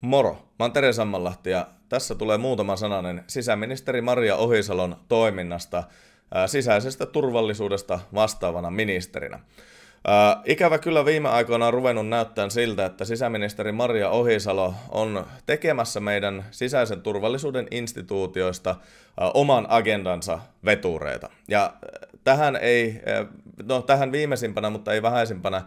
Moro, mä oon Tere Sammanlahti ja tässä tulee muutama sananen sisäministeri Maria Ohisalon toiminnasta sisäisestä turvallisuudesta vastaavana ministerinä. ikävä kyllä viime aikoina on ruvennut näyttämään siltä, että sisäministeri Maria Ohisalo on tekemässä meidän sisäisen turvallisuuden instituutioista oman agendansa vetureita. Ja tähän ei, no tähän viimeisimpänä, mutta ei vähäisimpänä,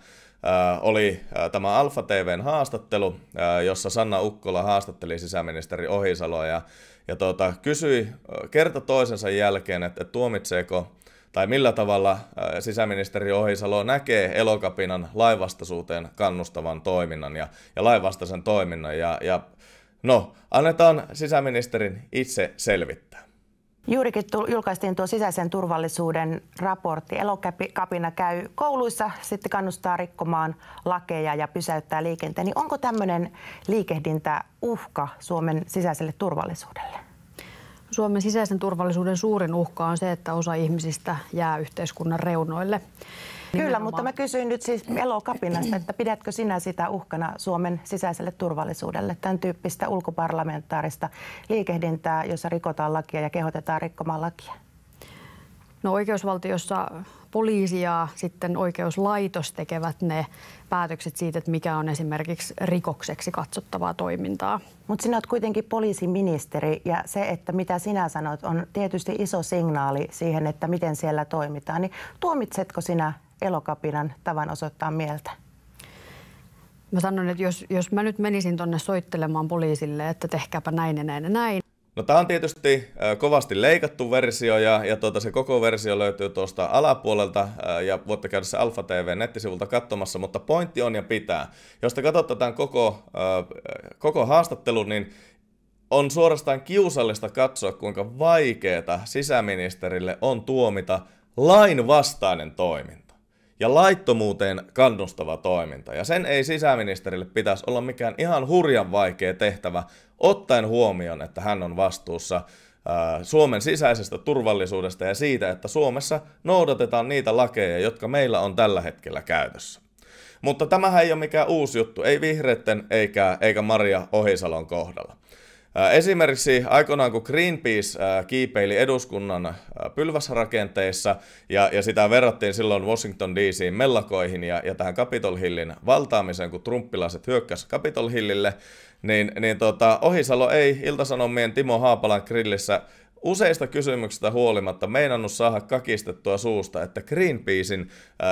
Äh, oli äh, tämä Alfa TVn haastattelu, äh, jossa Sanna Ukkola haastatteli sisäministeri Ohisaloa ja, ja tuota, kysyi kerta toisensa jälkeen, että, tuomitseeko tai millä tavalla sisäministeri Ohisalo näkee elokapinan laivastasuuteen kannustavan toiminnan ja, ja laivastaisen toiminnan. Ja, ja no, annetaan sisäministerin itse selvittää. Juurikin julkaistiin tuo sisäisen turvallisuuden raportti. Elokapina käy kouluissa, sitten kannustaa rikkomaan lakeja ja pysäyttää liikenteen. Niin onko tämmöinen liikehdintä uhka Suomen sisäiselle turvallisuudelle? Suomen sisäisen turvallisuuden suurin uhka on se, että osa ihmisistä jää yhteiskunnan reunoille. Nimenomaan. Kyllä, mutta mä kysyin nyt siis elokapinasta, että pidätkö sinä sitä uhkana Suomen sisäiselle turvallisuudelle, tämän tyyppistä ulkoparlamentaarista liikehdintää, jossa rikotaan lakia ja kehotetaan rikkomaan lakia? No oikeusvaltiossa poliisi ja sitten oikeuslaitos tekevät ne päätökset siitä, että mikä on esimerkiksi rikokseksi katsottavaa toimintaa. Mutta sinä olet kuitenkin poliisiministeri ja se, että mitä sinä sanot, on tietysti iso signaali siihen, että miten siellä toimitaan. Niin tuomitsetko sinä elokapinan tavan osoittaa mieltä? Mä sanon, että jos, jos mä nyt menisin tonne soittelemaan poliisille, että tehkääpä näin ja näin ja näin. No tää on tietysti kovasti leikattu versio ja, ja tuota, se koko versio löytyy tuosta alapuolelta ja voitte käydä se Alfa TV nettisivulta katsomassa, mutta pointti on ja pitää. Jos te katsotte tämän koko, koko haastattelun, niin on suorastaan kiusallista katsoa, kuinka vaikeeta sisäministerille on tuomita lainvastainen toiminta ja laittomuuteen kannustava toiminta. Ja sen ei sisäministerille pitäisi olla mikään ihan hurjan vaikea tehtävä, ottaen huomioon, että hän on vastuussa äh, Suomen sisäisestä turvallisuudesta ja siitä, että Suomessa noudatetaan niitä lakeja, jotka meillä on tällä hetkellä käytössä. Mutta tämähän ei ole mikään uusi juttu, ei vihreitten eikä, eikä Maria Ohisalon kohdalla. Esimerkiksi aikoinaan, kun Greenpeace kiipeili eduskunnan pylväsrakenteissa ja, ja sitä verrattiin silloin Washington DCin mellakoihin ja, ja tähän Capitol Hillin valtaamiseen, kun trumppilaiset hyökkäsivät Capitol Hillille, niin, niin tota, Ohisalo ei Iltasanomien Timo Haapalan grillissä useista kysymyksistä huolimatta meinannut saada kakistettua suusta, että Greenpeacein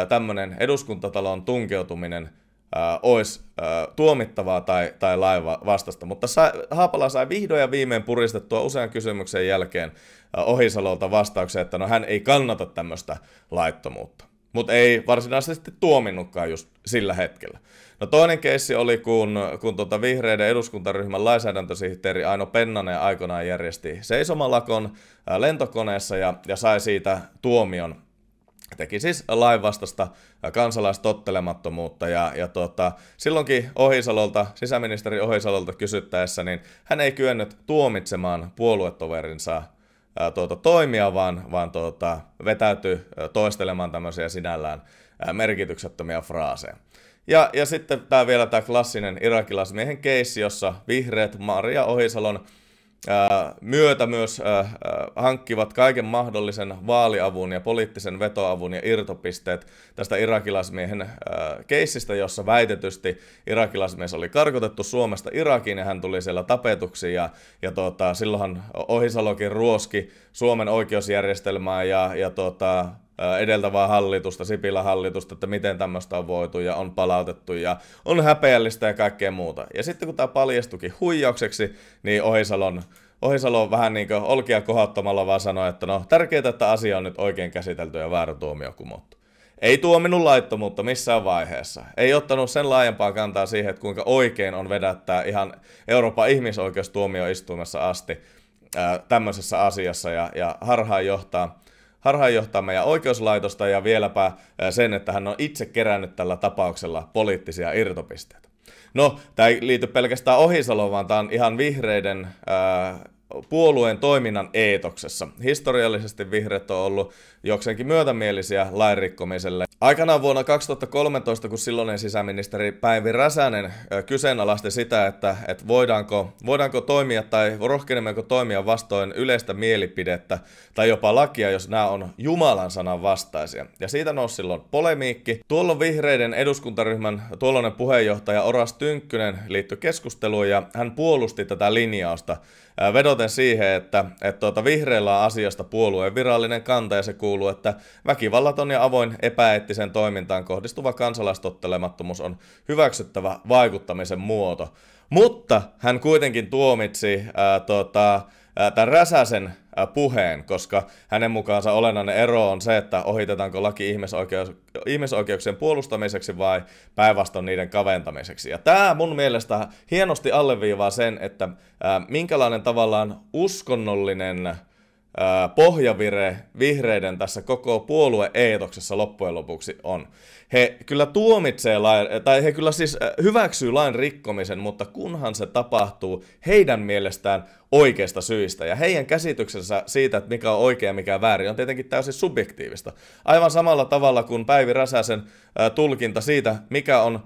tämmöinen eduskuntatalon tunkeutuminen – äh, olisi äh, tuomittavaa tai, tai laiva vastasta. Mutta sai, Haapala sai vihdoin ja viimein puristettua usean kysymyksen jälkeen äh, Ohisalolta vastauksen, että no hän ei kannata tämmöistä laittomuutta. Mutta ei varsinaisesti tuominnutkaan just sillä hetkellä. No toinen keissi oli, kun, kun tuota vihreiden eduskuntaryhmän lainsäädäntösihteeri Aino Pennanen aikoinaan järjesti seisomalakon äh, lentokoneessa ja, ja sai siitä tuomion teki siis lainvastasta kansalaistottelemattomuutta ja, ja tota, silloinkin Ohisalolta, sisäministeri Ohisalolta kysyttäessä, niin hän ei kyennyt tuomitsemaan puoluetoverinsa ää, tuota, toimia, vaan, vaan tuota, vetäytyi toistelemaan tämmöisiä sinällään ää, merkityksettömiä fraaseja. Ja, ja sitten tämä vielä tämä klassinen irakilaismiehen keissi, jossa vihreät Maria Ohisalon myötä myös hankkivat kaiken mahdollisen vaaliavun ja poliittisen vetoavun ja irtopisteet tästä irakilaismiehen keissistä, jossa väitetysti irakilaismies oli karkotettu Suomesta Irakiin ja hän tuli siellä tapetuksi ja, ja tota, silloinhan Ohisalokin ruoski Suomen oikeusjärjestelmää ja, ja tota, edeltävää hallitusta, Sipilä hallitusta, että miten tämmöistä on voitu ja on palautettu ja on häpeällistä ja kaikkea muuta. Ja sitten kun tämä paljastukin huijaukseksi, niin Ohisalon Ohisalo on vähän niin kuin olkia kohottamalla vaan sanoi, että no tärkeää, että asia on nyt oikein käsitelty ja väärä tuomio kumottu. Ei tuo minun laittomuutta missään vaiheessa. Ei ottanut sen laajempaa kantaa siihen, että kuinka oikein on vedättää ihan Euroopan ihmisoikeustuomioistuimessa asti ää, tämmöisessä asiassa ja, ja harhaan johtaa harhaanjohtaa meidän oikeuslaitosta ja vieläpä sen, että hän on itse kerännyt tällä tapauksella poliittisia irtopisteitä. No, tämä ei liity pelkästään Ohisaloon, vaan tämä on ihan vihreiden ää, puolueen toiminnan eetoksessa. Historiallisesti vihreät on ollut jokseenkin myötämielisiä lain rikkomiselle. Aikanaan vuonna 2013, kun silloinen sisäministeri Päivi Räsänen kyseenalaisti sitä, että, että voidaanko, voidaanko toimia tai rohkenemmeko toimia vastoin yleistä mielipidettä tai jopa lakia, jos nämä on Jumalan sanan vastaisia. Ja siitä nousi silloin polemiikki. Tuolloin vihreiden eduskuntaryhmän tuolloinen puheenjohtaja Oras Tynkkynen liittyi keskusteluun ja hän puolusti tätä linjausta vedoten liittyen siihen, että, että tuota, vihreillä on asiasta puolueen virallinen kanta ja se kuuluu, että väkivallaton ja avoin epäeettisen toimintaan kohdistuva kansalaistottelemattomuus on hyväksyttävä vaikuttamisen muoto. Mutta hän kuitenkin tuomitsi ää, tuota, tämän Räsäsen puheen, koska hänen mukaansa olennainen ero on se, että ohitetaanko laki ihmisoikeus, ihmisoikeuksien puolustamiseksi vai päinvastoin niiden kaventamiseksi. Ja tämä mun mielestä hienosti alleviivaa sen, että minkälainen tavallaan uskonnollinen pohjavire vihreiden tässä koko puolueeetoksessa loppujen lopuksi on. He kyllä tuomitsee lain, tai he kyllä siis hyväksyy lain rikkomisen, mutta kunhan se tapahtuu heidän mielestään oikeista syistä. Ja heidän käsityksensä siitä, että mikä on oikea ja mikä on väärin, on tietenkin täysin subjektiivista. Aivan samalla tavalla kuin Päivi Räsäsen tulkinta siitä, mikä on,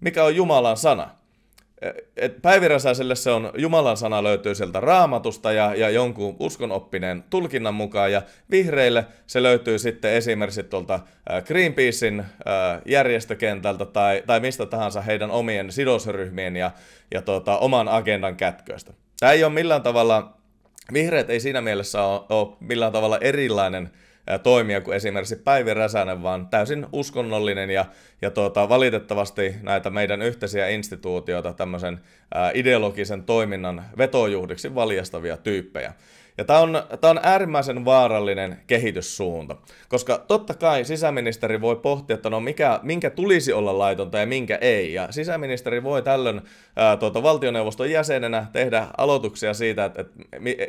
mikä on Jumalan sana. Eh, et päiviräsäiselle se on Jumalan sana löytyy sieltä raamatusta ja, ja jonkun uskonoppineen tulkinnan mukaan. Ja vihreille se löytyy sitten esimerkiksi tuolta eh, Greenpeacein eh, järjestökentältä tai, tai mistä tahansa heidän omien sidosryhmien ja, ja tuota, oman agendan kätköistä. Tämä ei ole millään tavalla, vihreät ei siinä mielessä ole, ole millään tavalla erilainen toimia kuin esimerkiksi Päivi Räsänen, vaan täysin uskonnollinen ja, ja tuota, valitettavasti näitä meidän yhteisiä instituutioita tämmöisen ideologisen toiminnan vetojuhdiksi valjastavia tyyppejä. Ja tämä on, tää on äärimmäisen vaarallinen kehityssuunta, koska totta kai sisäministeri voi pohtia, että no mikä, minkä tulisi olla laitonta ja minkä ei. Ja sisäministeri voi tällöin ää, tuota, valtioneuvoston jäsenenä tehdä aloituksia siitä, että, että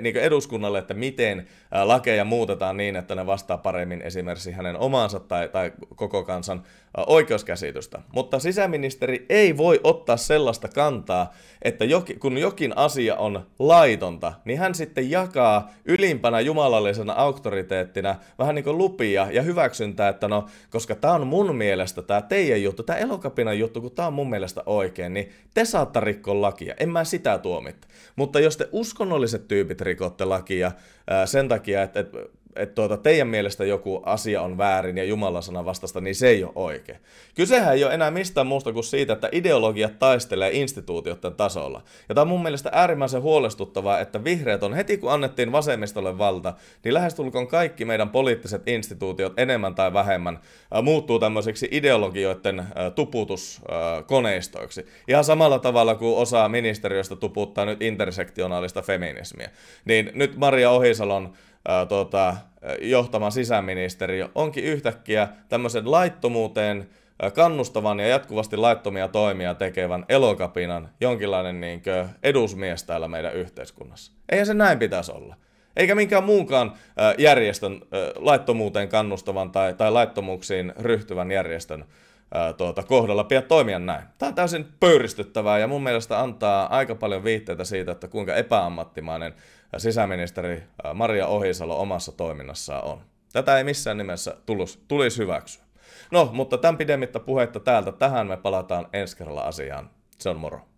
niin eduskunnalle, että miten ää, lakeja muutetaan niin, että ne vastaa paremmin esimerkiksi hänen omaansa tai, tai koko kansan ää, oikeuskäsitystä. Mutta sisäministeri ei voi ottaa sellaista kantaa, että joki, kun jokin asia on laitonta, niin hän sitten jakaa ylimpänä jumalallisena auktoriteettina vähän niin kuin lupia ja hyväksyntää, että no, koska tämä on mun mielestä tämä teidän juttu, tämä elokapinan juttu, kun tämä on mun mielestä oikein, niin te saatte rikkoa lakia. En mä sitä tuomit. Mutta jos te uskonnolliset tyypit rikotte lakia ää, sen takia, että, että että tuota, teidän mielestä joku asia on väärin ja Jumalan sanan vastasta, niin se ei ole oikein. Kysehän ei ole enää mistään muusta kuin siitä, että ideologiat taistelee instituutioiden tasolla. Ja tämä on mun mielestä äärimmäisen huolestuttavaa, että vihreät on heti kun annettiin vasemmistolle valta, niin lähestulkoon kaikki meidän poliittiset instituutiot enemmän tai vähemmän äh, muuttuu tämmöiseksi ideologioiden äh, tuputuskoneistoiksi. Äh, Ihan samalla tavalla kuin osa ministeriöstä tuputtaa nyt intersektionaalista feminismiä. Niin nyt Maria Ohisalon ää, tota, johtama sisäministeri onkin yhtäkkiä tämmöisen laittomuuteen kannustavan ja jatkuvasti laittomia toimia tekevän elokapinan jonkinlainen niin kuin, edusmies täällä meidän yhteiskunnassa. Eihän se näin pitäisi olla. Eikä minkään muunkaan järjestön laittomuuteen kannustavan tai, tai laittomuuksiin ryhtyvän järjestön ää, tuota, kohdalla pidä toimia näin. Tämä on täysin pöyristyttävää ja mun mielestä antaa aika paljon viitteitä siitä, että kuinka epäammattimainen sisäministeri Maria Ohisalo omassa toiminnassaan on. Tätä ei missään nimessä tulisi, tulisi hyväksyä. No, mutta tämän pidemmittä puhetta täältä tähän me palataan ensi kerralla asiaan. Se on moro.